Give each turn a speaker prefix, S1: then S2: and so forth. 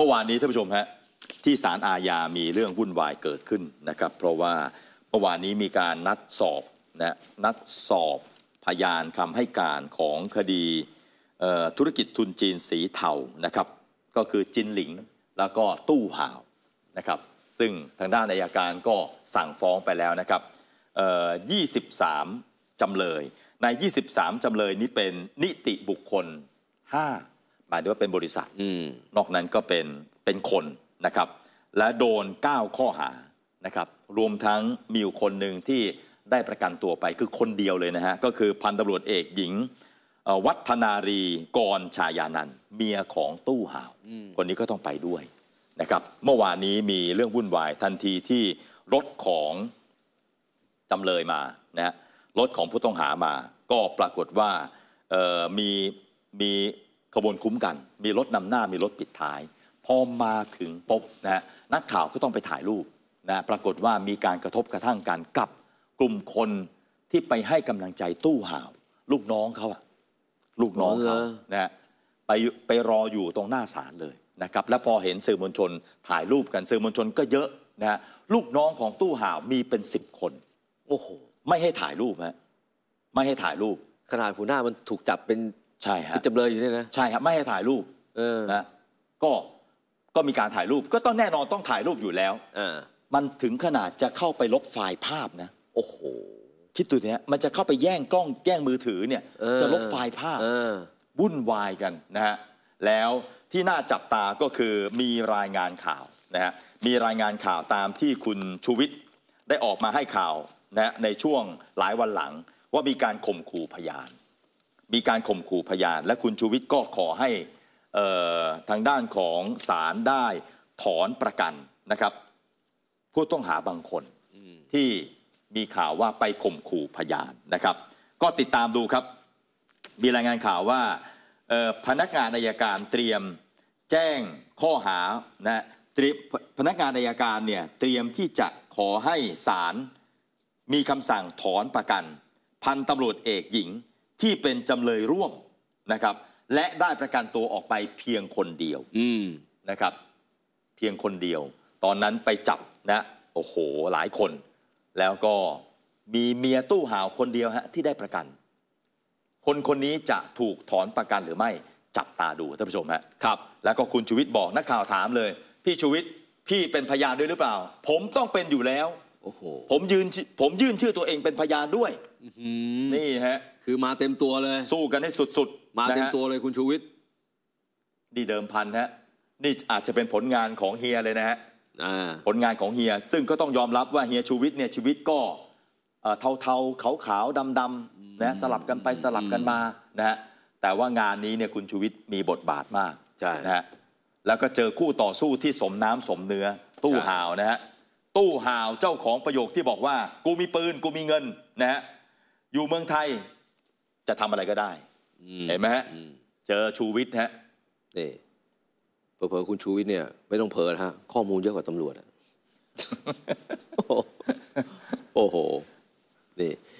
S1: เมื่อวานนี้ท่านผู้ชมฮะที่ศาลอาญา มีเรื่องวุ่นวายเกิดขึ้นนะครับเพราะว่าเมื่อวานนี้มีการนัดสอบนะนัดสอบพยานคำให้การของคดีธุรกิจทุนจีนสีเทานะครับก็คือจินหลิงแล้วก็ตู้ห่าวนะครับซึ่งทางด้านอายการก็สั่งฟ้องไปแล้วนะครับ23จำเลยใน23จำเลยนี้เป็นนิติบุคคล 5หมายถึงว่าเป็นบริษัทอนอกนั้นก็เป็นเป็นคนนะครับ และโดน9ข้อหานะครับ รวมทั้งมีอคนหนึ่งที่ได้ประกันตัวไปคือคนเดียวเลยนะฮะก็คือพันตำรวจเอกหญิงวัฒนารีกรชายานันเมียของตู้ห่าวคนนี้ก็ต้องไปด้วยนะครับ เมื่อวานนี้มีเรื่องวุ่นวาย ทันทีที่รถของจำเลยมานะฮะรถของผู้ต้องหามา ก็ปรากฏว่ามีมีขบวนคุ้มกัน มีรถนำหน้ามีรถปิดท้ายพอมาถึงปุ๊บนะฮะนักข่าวก็ต้องไปถ่ายรูปนะปรากฏว่ามีการกระทบกระทั่งกันกับกลุ่มคนที่ไปให้กำลังใจตู้ห่าว ลูกน้องเขาอะลูกน้องเขานะไปไปรออยู่ตรงหน้าศาลเลยนะครับ และพอเห็นสื่อมวลชนถ่ายรูปกันสื่อมวลชนก็เยอะนะลูกน้องของตู้ห่าวมีเป็นสิบคนโอ้โห ไม่ให้ถ่ายรูปฮะไม่ให้ถ่ายรูปขนาดหัวหน้ามันถูกจับเป็นใช่ฮะเป็จำเลยอยู่เนี่ยนะใช่ครับไม่ให้ถ่ายรูปเออนะก็ก็มีการถ่ายรูป ก็ต้องแน่นอนต้องถ่ายรูปอยู่แล้วอมันถึงขนาดจะเข้าไปลบไฟล์ภาพนะ โอ้โหคิดตัวเนี้ยมันจะเข้าไปแย่งกล้องแย่งมือถือเนี่ย จะลบไฟล์ภาพวุ่นวายกันนะฮะแล้วที่น่าจับตาก็คือมีรายงานข่าวนะฮะมีรายงานข่าวตามที่คุณชูวิทย์ได้ออกมาให้ข่าวนะในช่วงหลายวันหลังว่ามีการข่มขู่พยานมีการข่มขู่พยาน และคุณชูวิทย์ก็ขอให้ทางด้านของศาลได้ถอนประกันนะครับผู้ต้องหาบางคนที่มีข่าวว่าไปข่มขู่พยานนะครับ ก็ติดตามดูครับมีรายงานข่าวว่าพนักงานอายการเตรียมแจ้งข้อหานะพนักงานอายการเนี่ยเตรียมที่จะขอให้ศาลมีคำสั่งถอนประกัน พันตำรวจเอกหญิงที่เป็นจำเลยร่วมนะครับ และได้ประกันตัวออกไปเพียงคนเดียวนะครับ เพียงคนเดียว ตอนนั้นไปจับนะ โอ้โหหลายคน แล้วก็มีเมียตู้หาวคนเดียวฮะที่ได้ประกัน คนคนนี้จะถูกถอนประกันหรือไม่จับตาดูท่านผู้ชมฮะครับ แล้วก็คุณชูวิทย์บอกนักข่าวถามเลย พี่ชูวิทย์พี่เป็นพยานด้วยหรือเปล่า ผมต้องเป็นอยู่แล้วผมยืนผมยื่นชื่อตัวเองเป็นพยานด้วยนี่ฮะ คือมาเต็มตัวเลย สู้กันให้สุดๆมาเต็มตัวเลยคุณชูวิทย์นี่เดิมพันฮะนี่อาจจะเป็นผลงานของเฮียเลยนะฮะผลงานของเฮียซึ่งก็ต้องยอมรับว่าเฮียชูวิทย์เนี่ยชีวิตก็เทาๆขาวๆดำๆนะสลับกันไปสลับกันมานะฮะแต่ว่างานนี้เนี่ยคุณชูวิทย์มีบทบาทมากใช่นะฮะแล้วก็เจอคู่ต่อสู้ที่สมน้ำสมเนื้อตู้ห่าวนะฮะู้ห่าวเจ้าของประโยคที่บอกว่า กูมีปืน กูมีเงินนะฮะอยู่เมืองไทยจะทำอะไรก็ได้เห็นไหมฮะเจอชูวิทย์ฮะนี่เผลอๆคุณชูวิทย์เนี่ยไม่ต้องเผลอฮะข้อมูลเยอะกว่าตำรวจอะโอ้โหนี่